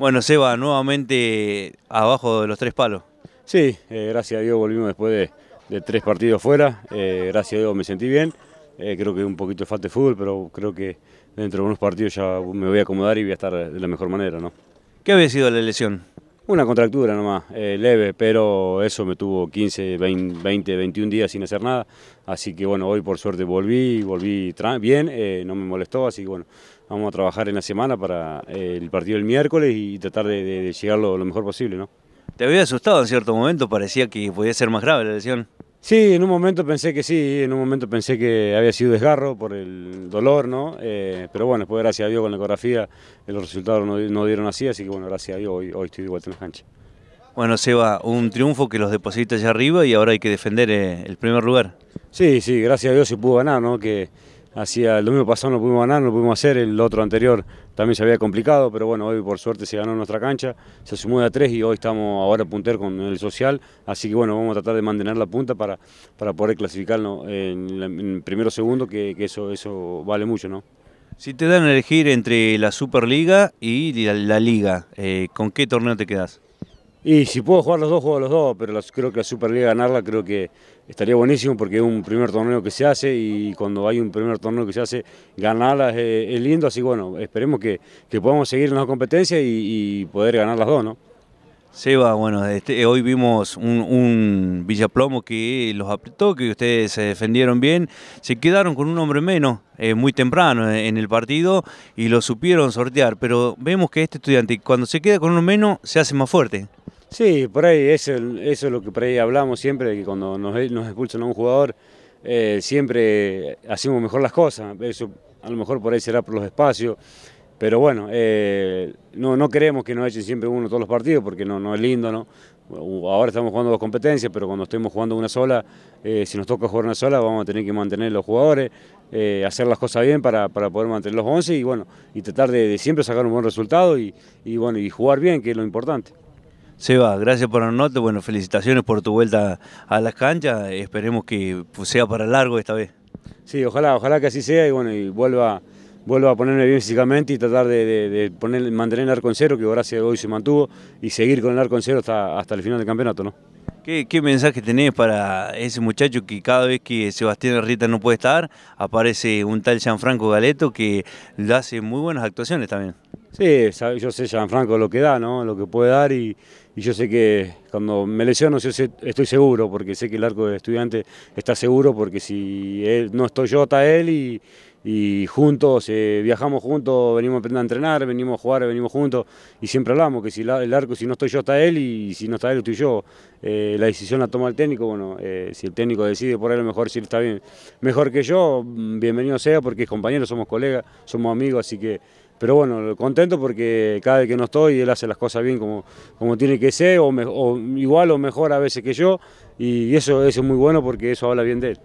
Bueno, Seba, nuevamente abajo de los tres palos. Sí, eh, gracias a Dios volvimos después de, tres partidos fuera. Eh, gracias a Dios me sentí bien. Eh, creo que un poquito de falta de fútbol, pero creo que dentro de unos partidos ya me voy a acomodar y voy a estar de la mejor manera. ¿no? ¿Qué había sido la lesión? Una contractura nomás, eh, leve, pero eso me tuvo 15, 20, 21 días sin hacer nada. Así que bueno, hoy por suerte volví, volví bien, eh, no me molestó, así que bueno, vamos a trabajar en la semana para eh, el partido del miércoles y tratar de, de, llegar lo, mejor posible, ¿no? Te había asustado en cierto momento, parecía que podía ser más grave la lesión. Sí, en un momento pensé que sí, en un momento pensé que había sido desgarro por el dolor, ¿no? Eh, pero bueno, después gracias a Dios con la ecografía eh, los resultados no, dieron así, así que bueno, gracias a Dios hoy, estoy de vuelta en la cancha. Bueno, Seba, un triunfo que los deposita allá arriba y ahora hay que defender eh, el primer lugar. Sí, sí, gracias a Dios se pudo ganar, ¿no? Que, Hacía, el domingo pasado no pudimos ganar, no pudimos hacer, el otro anterior también se había complicado, pero bueno, hoy por suerte se ganó nuestra cancha, se sumó de a tres y hoy estamos ahora punter con el social, así que bueno, vamos a tratar de mantener la punta para, para poder clasificarnos en, en primero segundo, que, eso, eso vale mucho, ¿no? Si te dan a elegir entre la Superliga y la, Liga, eh, ¿con qué torneo te quedas? Y si puedo jugar los dos, juego los dos, pero creo que la Superliga ganarla creo que estaría buenísimo porque es un primer torneo que se hace y cuando hay un primer torneo que se hace, ganarla es, lindo, así bueno, esperemos que, podamos seguir en las competencias y, poder ganar las dos, ¿no? Seba, bueno, este, eh, hoy vimos un, Villaplomo que los apretó, que ustedes se defendieron bien, se quedaron con un hombre menos eh, muy temprano eh, en el partido y lo supieron sortear, pero vemos que este estudiante cuando se queda con uno menos se hace más fuerte. Sí, por ahí eso, es lo que por ahí hablamos siempre, que cuando nos, expulsan a un jugador eh, siempre hacemos mejor las cosas, eso a lo mejor por ahí será por los espacios, pero bueno, eh, no, no queremos que nos echen siempre uno todos los partidos porque no, es lindo, ¿no? Ahora estamos jugando dos competencias, pero cuando estemos jugando una sola, eh, si nos toca jugar una sola, vamos a tener que mantener los jugadores, hacer las cosas bien para, poder mantener los 11 y bueno, y tratar de, siempre sacar un buen resultado y bueno, y jugar bien, que es lo importante. Seba, gracias por la nota. Bueno, felicitaciones por tu vuelta a las canchas. Esperemos que sea para largo esta vez. Sí, ojalá, ojalá que así sea y bueno, y vuelva, vuelva a ponerme bien físicamente y tratar de, poner, mantener el arco en cero, que gracias a hoy se mantuvo, y seguir con el arco en cero hasta, hasta el final del campeonato, ¿no? ¿Qué, ¿Qué, mensaje tenés para ese muchacho que cada vez que Sebastián Rita no puede estar, aparece un tal Gianfranco Galeto que le hace muy buenas actuaciones también? Sí, yo sé Gianfranco lo que da, ¿no? lo que puede dar y, yo sé que cuando me lesiono sé, estoy seguro porque sé que el arco de estudiante está seguro porque si no estoy yo está él y y juntos, eh, viajamos juntos, venimos a entrenar, venimos a jugar, venimos juntos y siempre hablamos que si el arco, si no estoy yo está él y si no está él estoy yo. Eh, la decisión la toma el técnico, bueno, eh, si el técnico decide por él, mejor si está bien, mejor que yo, mm, bienvenido sea porque es compañero, somos colegas, somos amigos, así que... Pero bueno, contento porque cada vez que no estoy, él hace las cosas bien como, como tiene que ser, o, igual o mejor a veces que yo, y eso es muy bueno porque eso habla bien de él.